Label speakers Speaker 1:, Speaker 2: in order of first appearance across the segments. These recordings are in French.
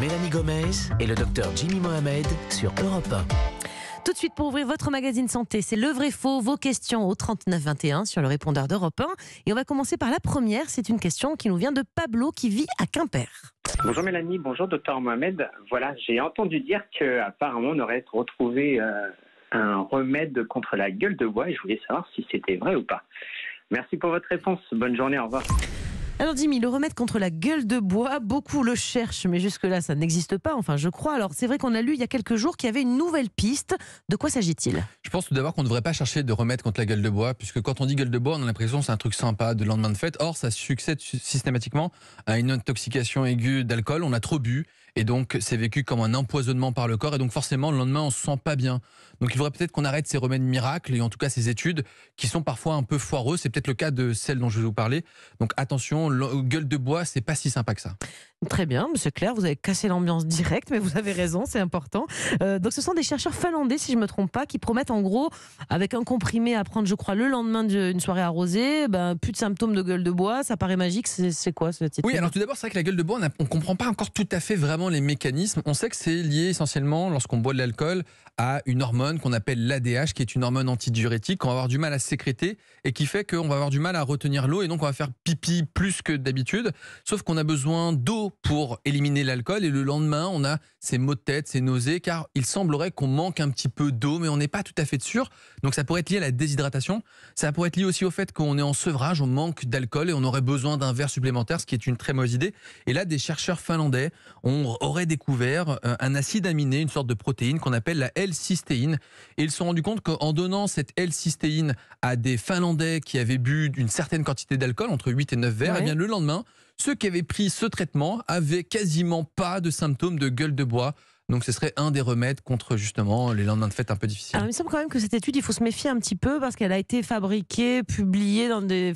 Speaker 1: Mélanie Gomez et le docteur Jimmy Mohamed sur Europe 1. Tout de suite pour ouvrir votre magazine santé, c'est le vrai faux, vos questions au 3921 sur le répondeur d'Europe 1. Et on va commencer par la première, c'est une question qui nous vient de Pablo qui vit à Quimper.
Speaker 2: Bonjour Mélanie, bonjour docteur Mohamed. Voilà, j'ai entendu dire que on aurait retrouvé euh, un remède contre la gueule de bois et je voulais savoir si c'était vrai ou pas. Merci pour votre réponse. Bonne journée, au revoir.
Speaker 1: Alors Jimmy, le remède contre la gueule de bois, beaucoup le cherchent, mais jusque-là, ça n'existe pas, enfin je crois. Alors c'est vrai qu'on a lu il y a quelques jours qu'il y avait une nouvelle piste. De quoi s'agit-il
Speaker 2: Je pense tout d'abord qu'on ne devrait pas chercher de remède contre la gueule de bois, puisque quand on dit gueule de bois, on a l'impression que c'est un truc sympa de lendemain de fête. Or, ça succède systématiquement à une intoxication aiguë d'alcool, on a trop bu, et donc, c'est vécu comme un empoisonnement par le corps. Et donc, forcément, le lendemain, on se sent pas bien. Donc, il faudrait peut-être qu'on arrête ces remèdes miracles et en tout cas ces études qui sont parfois un peu foireuses. C'est peut-être le cas de celle dont je vais vous parler. Donc, attention, gueule de bois, c'est pas si sympa que ça.
Speaker 1: Très bien, monsieur Claire, vous avez cassé l'ambiance directe, mais vous avez raison, c'est important. Euh, donc ce sont des chercheurs finlandais, si je ne me trompe pas, qui promettent en gros, avec un comprimé à prendre, je crois, le lendemain d'une soirée arrosée, ben, plus de symptômes de gueule de bois, ça paraît magique, c'est quoi ce titre Oui, alors tout d'abord,
Speaker 2: c'est vrai que la gueule de bois, on ne comprend pas encore tout à fait vraiment les mécanismes. On sait que c'est lié essentiellement, lorsqu'on boit de l'alcool, à une hormone qu'on appelle l'ADH, qui est une hormone antidiurétique qu'on va avoir du mal à sécréter et qui fait qu'on va avoir du mal à retenir l'eau et donc on va faire pipi plus que d'habitude, sauf qu'on a besoin d'eau pour éliminer l'alcool et le lendemain, on a ces maux de tête, ces nausées, car il semblerait qu'on manque un petit peu d'eau, mais on n'est pas tout à fait sûr. Donc ça pourrait être lié à la déshydratation. Ça pourrait être lié aussi au fait qu'on est en sevrage, on manque d'alcool et on aurait besoin d'un verre supplémentaire, ce qui est une très mauvaise idée. Et là, des chercheurs finlandais ont, auraient découvert euh, un acide aminé, une sorte de protéine qu'on appelle la L-cystéine. Et ils se sont rendus compte qu'en donnant cette L-cystéine à des Finlandais qui avaient bu une certaine quantité d'alcool, entre 8 et 9 verres, et eh bien le lendemain, ceux qui avaient pris ce traitement avaient quasiment pas de symptômes de gueule de bois. Donc ce serait un des remèdes contre justement les lendemains de fête un peu difficiles.
Speaker 1: il me semble quand même que cette étude, il faut se méfier un petit peu parce qu'elle a été fabriquée, publiée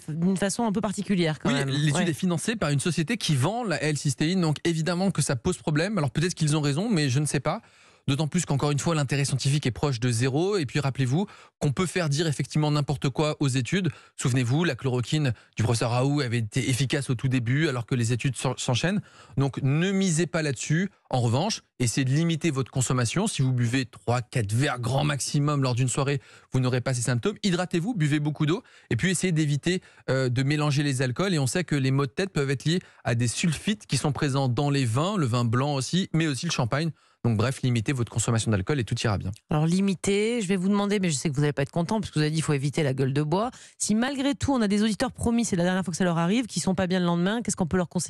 Speaker 1: d'une façon un peu particulière. oui, l'étude
Speaker 2: est financée par une société qui vend la L-cystéine, donc évidemment que ça pose problème. Alors peut-être qu'ils ont raison, mais je ne sais pas. D'autant plus qu'encore une fois, l'intérêt scientifique est proche de zéro. Et puis rappelez-vous qu'on peut faire dire effectivement n'importe quoi aux études. Souvenez-vous, la chloroquine du professeur Raoult avait été efficace au tout début alors que les études s'enchaînent. Donc ne misez pas là-dessus. En revanche, essayez de limiter votre consommation. Si vous buvez 3-4 verres grand maximum lors d'une soirée, vous n'aurez pas ces symptômes. Hydratez-vous, buvez beaucoup d'eau et puis essayez d'éviter euh, de mélanger les alcools. Et on sait que les maux de tête peuvent être liés à des sulfites qui sont présents dans les vins, le vin blanc aussi, mais aussi le champagne. Donc bref, limitez votre consommation d'alcool et tout ira bien.
Speaker 1: Alors limitez, je vais vous demander, mais je sais que vous n'allez pas être content parce que vous avez dit qu'il faut éviter la gueule de bois. Si malgré tout on a des auditeurs promis, c'est la dernière fois que ça leur arrive, qui sont pas bien le lendemain, qu'est-ce qu'on peut leur conseiller